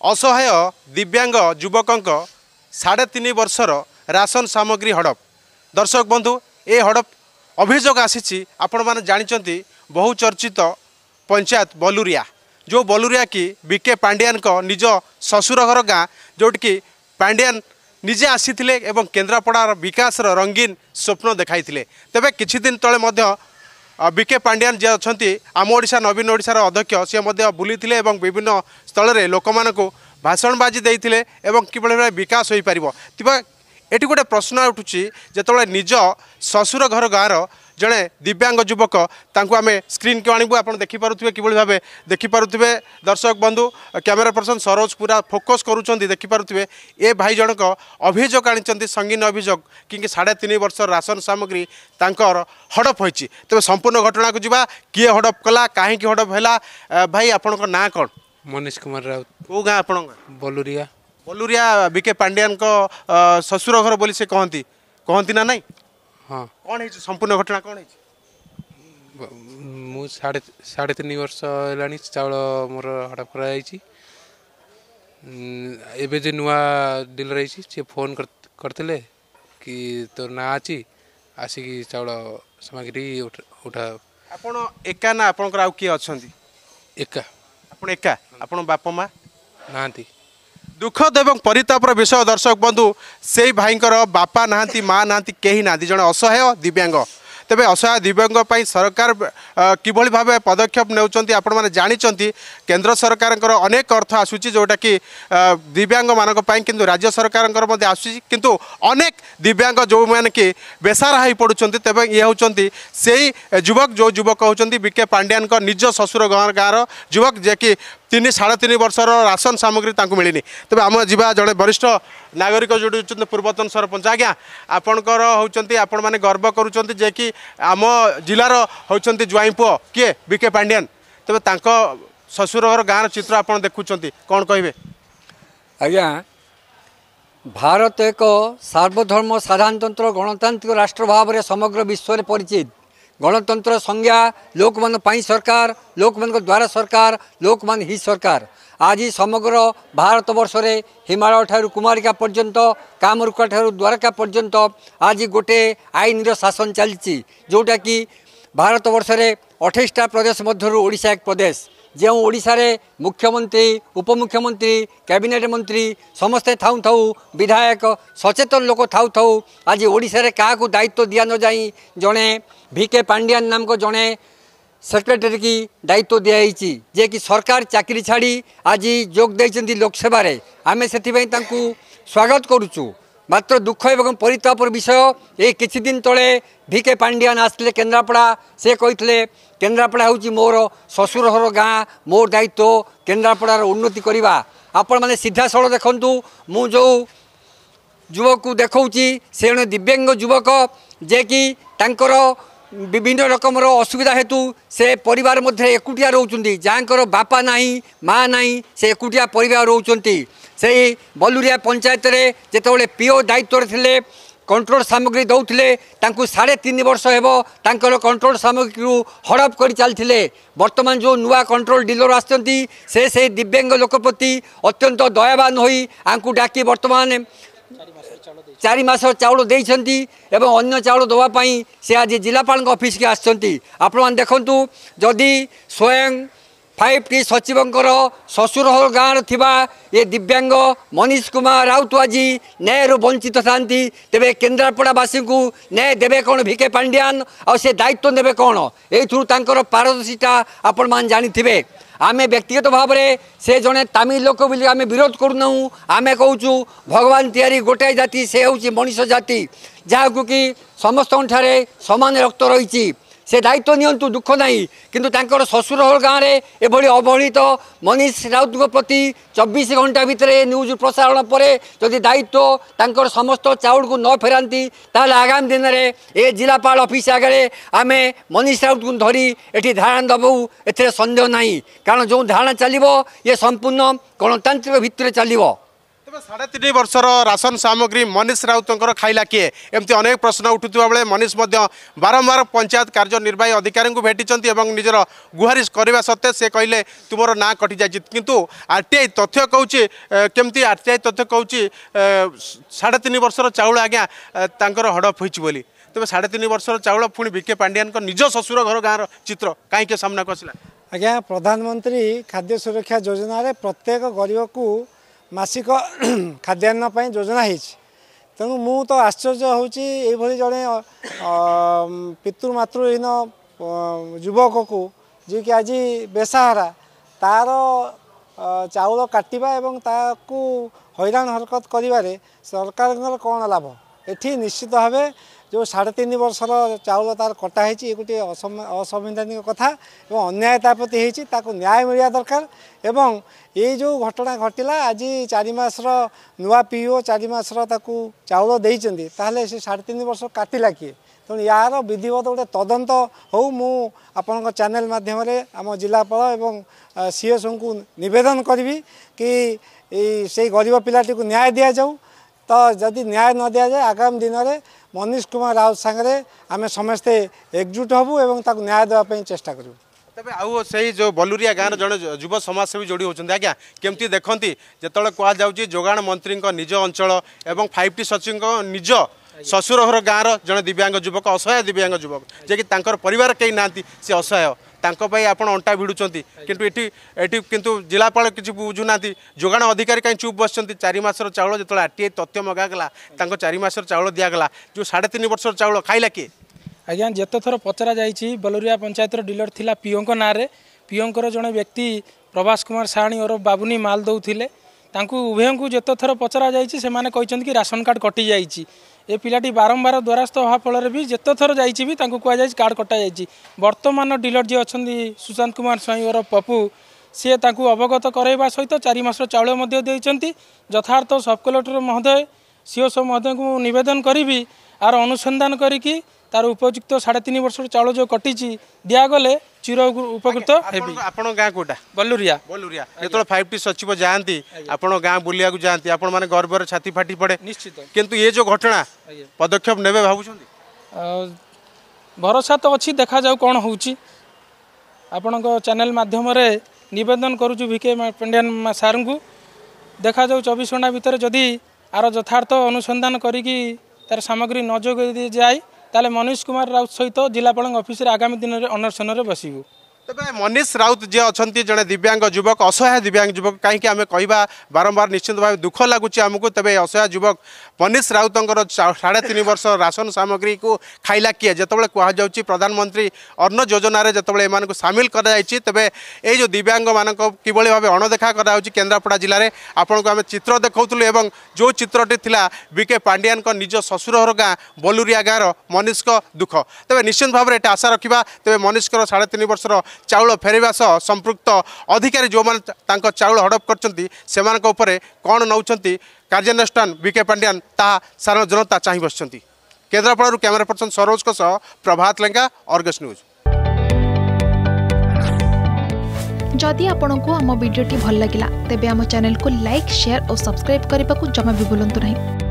ଅସହାୟ ଦିବ୍ୟାଙ୍ଗ ଯୁବକଙ୍କ ସାଢ଼େ ତିନି ବର୍ଷର ରାସନ ସାମଗ୍ରୀ ହଡ଼ପ ଦର୍ଶକ ବନ୍ଧୁ ଏ ହଡ଼ପ ଅଭିଯୋଗ ଆସିଛି ଆପଣମାନେ ଜାଣିଛନ୍ତି ବହୁ ଚର୍ଚ୍ଚିତ ପଞ୍ଚାୟତ ବଲୁରିଆ ଯେଉଁ ବଲୁରିଆ କି ବିକେ ପାଣ୍ଡିଆନଙ୍କ ନିଜ ଶ୍ୱଶୁର ଘର ଗାଁ ଯେଉଁଠିକି ପାଣ୍ଡିଆନ ନିଜେ ଆସିଥିଲେ ଏବଂ କେନ୍ଦ୍ରାପଡ଼ାର ବିକାଶର ରଙ୍ଗୀନ ସ୍ୱପ୍ନ ଦେଖାଇଥିଲେ ତେବେ କିଛି ଦିନ ତଳେ ମଧ୍ୟ ବିକେ ପାଣ୍ଡିଆନ୍ ଯିଏ ଅଛନ୍ତି ଆମ ଓଡ଼ିଶା ନବୀନ ଓଡ଼ିଶାର ଅଧ୍ୟକ୍ଷ ସିଏ ମଧ୍ୟ ବୁଲିଥିଲେ ଏବଂ ବିଭିନ୍ନ ସ୍ଥଳରେ ଲୋକମାନଙ୍କୁ ଭାଷଣବାଜି ଦେଇଥିଲେ ଏବଂ କିଭଳି ଭାବେ ବିକାଶ ହୋଇପାରିବ ଥିବା ଏଠି ଗୋଟେ ପ୍ରଶ୍ନ ଉଠୁଛି ଯେତେବେଳେ ନିଜ ଶ୍ୱଶୁର ଘର ଗାଁର ଜଣେ ଦିବ୍ୟାଙ୍ଗ ଯୁବକ ତାଙ୍କୁ ଆମେ ସ୍କ୍ରିନ୍କୁ ଆଣିବୁ ଆପଣ ଦେଖିପାରୁଥିବେ କିଭଳି ଭାବେ ଦେଖିପାରୁଥିବେ ଦର୍ଶକ ବନ୍ଧୁ କ୍ୟାମେରା ପର୍ସନ୍ ସରୋଜ ପୁରା ଫୋକସ୍ କରୁଛନ୍ତି ଦେଖିପାରୁଥିବେ ଏ ଭାଇ ଜଣକ ଅଭିଯୋଗ ଆଣିଛନ୍ତି ସଙ୍ଗୀନ ଅଭିଯୋଗ କିଙ୍କି ସାଢ଼େ ତିନି ବର୍ଷ ରାସନ ସାମଗ୍ରୀ ତାଙ୍କର ହଡ଼ପ ହୋଇଛି ତେବେ ସମ୍ପୂର୍ଣ୍ଣ ଘଟଣାକୁ ଯିବା କିଏ ହଡ଼ପ କଲା କାହିଁକି ହଡ଼ପ ହେଲା ଭାଇ ଆପଣଙ୍କ ନାଁ କ'ଣ ମନୀଷ କୁମାର ରାଉତ କେଉଁ ଗାଁ ଆପଣଙ୍କ ବଲୁରିଆ बलुरिया बिके पांड्यानको ससुर घर बोली से कहन्ति कहन्ति ना नै कन हेछ संपूर्ण घटना कन हेछ मु साढे साढे तीन वर्ष होला चाउल मोर हडप कराइछि एबे जे नुवा डिल रहिछि से फोन करतले कि तोर ना अछि आसिकि चाउल सामग्री उठा आपण एका ना आपणकर आउ के अछन्ति एका आपण एका आपण बाप मा नाहन्ति ଦୁଃଖଦ ଏବଂ ପରିତାପର ବିଷୟ ଦର୍ଶକ ବନ୍ଧୁ ସେଇ ଭାଇଙ୍କର ବାପା ନାହାନ୍ତି ମା ନାହାନ୍ତି କେହି ନାହାନ୍ତି ଜଣେ ଅସହାୟ ଦିବ୍ୟାଙ୍ଗ ତେବେ ଅସହାୟ ଦିବ୍ୟାଙ୍ଗ ପାଇଁ ସରକାର କିଭଳି ଭାବେ ପଦକ୍ଷେପ ନେଉଛନ୍ତି ଆପଣମାନେ ଜାଣିଛନ୍ତି କେନ୍ଦ୍ର ସରକାରଙ୍କର ଅନେକ ଅର୍ଥ ଆସୁଛି ଯେଉଁଟାକି ଦିବ୍ୟାଙ୍ଗମାନଙ୍କ ପାଇଁ କିନ୍ତୁ ରାଜ୍ୟ ସରକାରଙ୍କର ମଧ୍ୟ ଆସୁଛି କିନ୍ତୁ ଅନେକ ଦିବ୍ୟାଙ୍ଗ ଯେଉଁମାନେ କି ବେସାରା ହୋଇ ପଡ଼ୁଛନ୍ତି ତେବେ ଇଏ ହେଉଛନ୍ତି ସେଇ ଯୁବକ ଯେଉଁ ଯୁବକ ହେଉଛନ୍ତି ବିକେ ପାଣ୍ଡିଆନଙ୍କ ନିଜ ଶ୍ୱଶୁର ଗାଁର ଯୁବକ ଯିଏକି ତିନି ସାଢ଼େ ତିନି ବର୍ଷର ରାସନ ସାମଗ୍ରୀ ତାଙ୍କୁ ମିଳିନି ତେବେ ଆମେ ଯିବା ଜଣେ ବରିଷ୍ଠ ନାଗରିକ ଯେଉଁଠି ହେଉଛନ୍ତି ପୂର୍ବତନ ସରପଞ୍ଚ ଆଜ୍ଞା ଆପଣଙ୍କର ହେଉଛନ୍ତି ଆପଣମାନେ ଗର୍ବ କରୁଛନ୍ତି ଯେ କି ଆମ ଜିଲ୍ଲାର ହେଉଛନ୍ତି ଜ୍ୱାଇଁ ପୁଅ କିଏ ବି କେ ପାଣ୍ଡିଆନ ତେବେ ତାଙ୍କ ଶ୍ୱଶୁର ଘର ଗାଁର ଚିତ୍ର ଆପଣ ଦେଖୁଛନ୍ତି କ'ଣ କହିବେ ଆଜ୍ଞା ଭାରତ ଏକ ସାର୍ବଧର୍ମ ସାଧାରଣତନ୍ତ୍ର ଗଣତାନ୍ତ୍ରିକ ରାଷ୍ଟ୍ର ଭାବରେ ସମଗ୍ର ବିଶ୍ୱରେ ପରିଚିତ ଗଣତନ୍ତ୍ର ସଂଜ୍ଞା ଲୋକମାନଙ୍କ ପାଇଁ ସରକାର ଲୋକମାନଙ୍କ ଦ୍ୱାରା ସରକାର ଲୋକମାନେ ହିଁ ସରକାର ଆଜି ସମଗ୍ର ଭାରତବର୍ଷରେ ହିମାଳୟ ଠାରୁ କୁମାରିକା ପର୍ଯ୍ୟନ୍ତ କାମରୁକା ଠାରୁ ଦ୍ୱାରକା ପର୍ଯ୍ୟନ୍ତ ଆଜି ଗୋଟେ ଆଇନର ଶାସନ ଚାଲିଛି ଯେଉଁଟାକି ଭାରତବର୍ଷରେ ଅଠେଇଶଟା ପ୍ରଦେଶ ମଧ୍ୟରୁ ଓଡ଼ିଶା ଏକ ପ୍ରଦେଶ ଯେଉଁ ଓଡ଼ିଶାରେ ମୁଖ୍ୟମନ୍ତ୍ରୀ ଉପମୁଖ୍ୟମନ୍ତ୍ରୀ କ୍ୟାବିନେଟ୍ ମନ୍ତ୍ରୀ ସମସ୍ତେ ଥାଉ ଥାଉ ବିଧାୟକ ସଚେତନ ଲୋକ ଥାଉ ଥାଉ ଆଜି ଓଡ଼ିଶାରେ କାହାକୁ ଦାୟିତ୍ୱ ଦିଆନଯାଇ ଜଣେ ଭି କେ ପାଣ୍ଡିଆନ ନାମକ ଜଣେ ସେକ୍ରେଟାରୀ କି ଦାୟିତ୍ୱ ଦିଆଯାଇଛି ଯିଏକି ସରକାର ଚାକିରି ଛାଡ଼ି ଆଜି ଯୋଗ ଦେଇଛନ୍ତି ଲୋକସେବାରେ ଆମେ ସେଥିପାଇଁ ତାଙ୍କୁ ସ୍ୱାଗତ କରୁଛୁ ମାତ୍ର ଦୁଃଖ ଏବଂ ପରିତାପର ବିଷୟ ଏଇ କିଛି ଦିନ ତଳେ ଭି କେ ପାଣ୍ଡିଆନ ଆସିଥିଲେ କେନ୍ଦ୍ରାପଡ଼ା ସେ କହିଥିଲେ କେନ୍ଦ୍ରାପଡ଼ା ହେଉଛି ମୋର ଶ୍ୱଶୁରଘର ଗାଁ ମୋ ଦାୟିତ୍ୱ କେନ୍ଦ୍ରାପଡ଼ାର ଉନ୍ନତି କରିବା ଆପଣମାନେ ସିଧାସଳଖ ଦେଖନ୍ତୁ ମୁଁ ଯେଉଁ ଯୁବକୁ ଦେଖାଉଛି ସେ ଜଣେ ଦିବ୍ୟାଙ୍ଗ ଯୁବକ ଯିଏକି ତାଙ୍କର ବିଭିନ୍ନ ରକମର ଅସୁବିଧା ହେତୁ ସେ ପରିବାର ମଧ୍ୟରେ ଏକୁଟିଆ ରହୁଛନ୍ତି ଯାହାଙ୍କର ବାପା ନାହିଁ ମା ନାହିଁ ସେ ଏକୁଟିଆ ପରିବାର ରହୁଛନ୍ତି সেই ବଲୁରିଆ পঞ্চায়েতরে যেতবে পিও ଦାୟିତ୍ୱରେ লে কন্ট্রোল সামগ্রী দৌলে তাঁকু সাড়ে তিন বর্ষ হব তাঁকর কন্ট্রোল সামগ্রী হড়প করে চালে বর্তমান যে নূয়া কন্ট্রোল ডিলর আসছেন সে সেই দিব্যাঙ্গ লোক প্রতি অত্যন্ত দয়াবান হয়ে আঙ্কু ডাকি বর্তমান চারি মাস চাউল দিয়েছেন এবং অন্য চাউল দেওয়া সে আজ জেলাপাল অফিসকে আসছেন আপনার দেখুন যদি স্বয়ং ফাইভ টি সচিবঙ্কর শ্বশুর গাঁর থাকা এ দিব্যাঙ্গ মনীষ কুমার রাউত আজি ন্যায়রু বঞ্চিত থাকে তেমনি কেন্দ্রাপড়াবাসী ন্যায় দেবে কোণ ভিকে পাণ্ডিয়ান সে দায়িত্ব নেবে কোণ এইথর তাঁর পারদর্শিতা আপন মানে জাঁথে আমি ব্যক্তিগত ভাবে সে জনে তামিল লোক বলে আমি বিরোধ করু করুনাউ আমি কৌছু ভগবান তিয়ারি গোটাই জাতি সে হচ্ছে মনীষ জাতি যা কি সমস্ত সমান রক্ত রয়েছে ସେ ଦାୟିତ୍ୱ ନିଅନ୍ତୁ ଦୁଃଖ ନାହିଁ କିନ୍ତୁ ତାଙ୍କର ଶ୍ୱଶୁରହଳ ଗାଁରେ ଏଭଳି ଅବହେଳିତ ମନୀଷ ରାଉତଙ୍କ ପ୍ରତି ଚବିଶ ଘଣ୍ଟା ଭିତରେ ନ୍ୟୁଜ୍ ପ୍ରସାରଣ ପରେ ଯଦି ଦାୟିତ୍ୱ ତାଙ୍କର ସମସ୍ତ ଚାଉଳକୁ ନ ଫେରାନ୍ତି ତାହେଲେ ଆଗାମୀ ଦିନରେ ଏ ଜିଲ୍ଲାପାଳ ଅଫିସ୍ ଆଗରେ ଆମେ ମନୀଷ ରାଉତଙ୍କୁ ଧରି ଏଠି ଧାରଣା ଦେବୁ ଏଥିରେ ସନ୍ଦେହ ନାହିଁ କାରଣ ଯେଉଁ ଧାରଣା ଚାଲିବ ଇଏ ସମ୍ପୂର୍ଣ୍ଣ ଗଣତାନ୍ତ୍ରିକ ଭିତ୍ତିରେ ଚାଲିବ साढे तीन वर्ष राशन सामग्री मनीष राउतर खाइला कि एम अनेक प्रश्न मनीष बारंबार बारम्बार कार्य निर्वाही अधिकारी भेटिन्छ निजर कहले तुम कहिले कटि जा कितु आर आई तथ्य कमि आर आई तथ्य कौच साढे तीन वर्ष चाउल आज्ञा तर हडप हो तेज साढे वर्षर वर्ष पुणी बिके पिखे निज शशुर घर गाँव र चित्र सामना को आसला आज्ञा प्रधानमन्त्री खाद्य सुरक्षा जोजनार प्रत्येक को ମାସିକ ଖାଦ୍ୟାନ୍ନ ପାଇଁ ଯୋଜନା ହେଇଛି ତେଣୁ ମୁଁ ତ ଆଶ୍ଚର୍ଯ୍ୟ ହେଉଛି ଏଇଭଳି ଜଣେ ପିତୃମାତୃହୀନ ଯୁବକକୁ ଯିଏକି ଆଜି ବେସାହାରା ତାର ଚାଉଳ କାଟିବା ଏବଂ ତାକୁ ହଇରାଣ ହରକତ କରିବାରେ ସରକାରଙ୍କର କ'ଣ ଲାଭ ଏଠି ନିଶ୍ଚିତ ଭାବେ ଯେଉଁ ସାଢ଼େ ତିନି ବର୍ଷର ଚାଉଳ ତା'ର କଟା ହେଇଛି ଏ ଗୋଟିଏ ଅସମ୍ବିଧାନିକ କଥା ଏବଂ ଅନ୍ୟାୟ ତା ପ୍ରତି ହେଇଛି ତାକୁ ନ୍ୟାୟ ମିଳିବା ଦରକାର ଏବଂ ଏଇ ଯେଉଁ ଘଟଣା ଘଟିଲା ଆଜି ଚାରି ମାସର ନୂଆ ପି ଓ e ଚାରି ମାସର ତାକୁ ଚାଉଳ ଦେଇଛନ୍ତି ତାହେଲେ ସେ ସାଢ଼େ ତିନି ବର୍ଷ କାଟିଲା କିଏ ତେଣୁ ଏହାର ବିଧିବଦ୍ଧ ଗୋଟେ ତଦନ୍ତ ହଉ ମୁଁ ଆପଣଙ୍କ ଚ୍ୟାନେଲ ମାଧ୍ୟମରେ ଆମ ଜିଲ୍ଲାପାଳ ଏବଂ e ସିଏସ୍ଓଙ୍କୁ ନିବେଦନ କରିବି କି ସେଇ ଗରିବ ପିଲାଟିକୁ ନ୍ୟାୟ ଦିଆଯାଉ ତ ଯଦି ନ୍ୟାୟ ନ ଦିଆଯାଏ ଆଗାମୀ ଦିନରେ ମନୀଷ କୁମାର ରାଉତ ସାଙ୍ଗରେ ଆମେ ସମସ୍ତେ ଏକଜୁଟ ହେବୁ ଏବଂ ତାକୁ ନ୍ୟାୟ ଦେବା ପାଇଁ ଚେଷ୍ଟା କରିବୁ ତେବେ ଆଉ ସେଇ ଯେଉଁ ବଲୁରିଆ ଗାଁର ଜଣେ ଯୁବ ସମାଜସେବୀ ଯୋଡ଼ି ହେଉଛନ୍ତି ଆଜ୍ଞା କେମିତି ଦେଖନ୍ତି ଯେତେବେଳେ କୁହାଯାଉଛି ଯୋଗାଣ ମନ୍ତ୍ରୀଙ୍କ ନିଜ ଅଞ୍ଚଳ ଏବଂ ଫାଇଭ୍ ଟି ସଚିବଙ୍କ ନିଜ ଶ୍ୱଶୁର ଘର ଗାଁର ଜଣେ ଦିବ୍ୟାଙ୍ଗ ଯୁବକ ଅସହାୟ ଦିବ୍ୟାଙ୍ଗ ଯୁବକ ଯିଏକି ତାଙ୍କର ପରିବାର କେହି ନାହାନ୍ତି ସେ ଅସହାୟ ତାଙ୍କ ପାଇଁ ଆପଣ ଅଣ୍ଟା ଭିଡ଼ୁଛନ୍ତି କିନ୍ତୁ ଏଠି ଏଠି କିନ୍ତୁ ଜିଲ୍ଲାପାଳ କିଛି ବୁଝୁନାହାନ୍ତି ଯୋଗାଣ ଅଧିକାରୀ କାହିଁ ଚୁପ୍ ବସିଛନ୍ତି ଚାରି ମାସର ଚାଉଳ ଯେତେବେଳେ ଆର୍ ଟି ଆଇ ତଥ୍ୟ ମଗାଗଲା ତାଙ୍କ ଚାରି ମାସର ଚାଉଳ ଦିଆଗଲା ଯେଉଁ ସାଢ଼େ ତିନି ବର୍ଷର ଚାଉଳ ଖାଇଲା କିଏ ଆଜ୍ଞା ଯେତେ ଥର ପଚରାଯାଇଛି ବଲୁରିଆ ପଞ୍ଚାୟତର ଡିଲର ଥିଲା ପିଓଙ୍କ ନାଁରେ ପିଓଙ୍କର ଜଣେ ବ୍ୟକ୍ତି ପ୍ରଭାସ କୁମାର ସାହାଣୀ ଓର ବାବୁନି ମାଲ ଦେଉଥିଲେ ତାଙ୍କୁ ଉଭୟଙ୍କୁ ଯେତେଥର ପଚରାଯାଇଛି ସେମାନେ କହିଛନ୍ତି କି ରାସନ କାର୍ଡ଼ କଟିଯାଇଛି ଏ ପିଲାଟି ବାରମ୍ବାର ଦ୍ୱାରସ୍ଥ ହେବା ଫଳରେ ବି ଯେତେଥର ଯାଇଛି ବି ତାଙ୍କୁ କୁହାଯାଇଛି କାର୍ଡ଼ କଟାଯାଇଛି ବର୍ତ୍ତମାନ ଡିଲର୍ ଯିଏ ଅଛନ୍ତି ସୁଶାନ୍ତ କୁମାର ସ୍ୱାଇଁ ଓର ପପୁ ସିଏ ତାଙ୍କୁ ଅବଗତ କରାଇବା ସହିତ ଚାରି ମାସର ଚାଉଳ ମଧ୍ୟ ଦେଇଛନ୍ତି ଯଥାର୍ଥ ସବ୍ କଲେକ୍ଟର ମହୋଦୟ ସିଓ ମହୋଦୟଙ୍କୁ ମୁଁ ନିବେଦନ କରିବି ଆର ଅନୁସନ୍ଧାନ କରିକି তার উপযুক্ত সাড়ে তিন বর্ষ চাউল যে কটিছি দিয়াগলে চির উপকৃত হেবি আপনার গাঁ কোটা বলুরিয়া বলুরিয়া যেত ফাইভ টি সচিব যাতে আপনার গাঁ বুলিয়া যাতে আপনার মানে গর্বের ছাতি ফাটি পড়ে নিশ্চিত কিন্তু এ যে ঘটনা পদক্ষেপ নেবে ভাবুছেন ভরসা তো অছি দেখা যাও কোণ হচ্ছে আপনার চ্যানেল মাধ্যমে নিবেদন করুছু ভিকে পাণ্ডিয়ান সারঙ্কু দেখা যাও চব্বিশ ঘন্টা ভিতরে যদি আর যথার্থ অনুসন্ধান করি তার সামগ্রী ন দিয়ে যায় ତାହେଲେ ମନୀଷ କୁମାର ରାଉତ ସହିତ ଜିଲ୍ଲାପାଳଙ୍କ ଅଫିସରେ ଆଗାମୀ ଦିନରେ ଅନଶନରେ ବସିବୁ तपाईँ मनीष राउत जे अलि जन दिङ्गक असहाय दिव्याङ जुवक काहीँक आमे कि बारम्बार निश्चिन्त भाइ दुःख लागमुक असहाय युवक मनीष राउत साढे तिन वर्ष सामग्री को खाइला कि जति प्रधानमंत्री अन्न कर जति सामेल गरिद दिव्याङ मनको कि भाव अणदेखाउँछ केन्द्रापडा जिल्ले आपणको आम चित् देखाउँ एउ चि थाे पायाँको निज शशुरहर गाँ बलुरिया गाँ र मनिषको दुःख तपाईँ निश्चिन्त भावी आशा रेखि तेबेर मनीष साढे वर्ष ଚାଉଳ ଫେରାଇବା ସହ ସମ୍ପୃକ୍ତ ଅଧିକାରୀ ଯେଉଁମାନେ ତାଙ୍କ ଚାଉଳ ହଡ଼ପ କରିଛନ୍ତି ସେମାନଙ୍କ ଉପରେ କ'ଣ ନେଉଛନ୍ତି କାର୍ଯ୍ୟାନୁଷ୍ଠାନ ବିକେ ପାଣ୍ଡିଆନ୍ ତାହା ସାଧାରଣ ଜନତା ଚାହିଁ ବସିଛନ୍ତି କେନ୍ଦ୍ରାପଡ଼ାରୁ କ୍ୟାମେରା ପର୍ସନ ସରୋଜଙ୍କ ସହ ପ୍ରଭାତ ଲେଙ୍କା ଅର୍ଗସ୍ ନ୍ୟୁଜ୍ ଯଦି ଆପଣଙ୍କୁ ଆମ ଭିଡ଼ିଓଟି ଭଲ ଲାଗିଲା ତେବେ ଆମ ଚ୍ୟାନେଲକୁ ଲାଇକ୍ ସେୟାର ଓ ସବସ୍କ୍ରାଇବ୍ କରିବାକୁ ଜମା ବି ଭୁଲନ୍ତୁ ନାହିଁ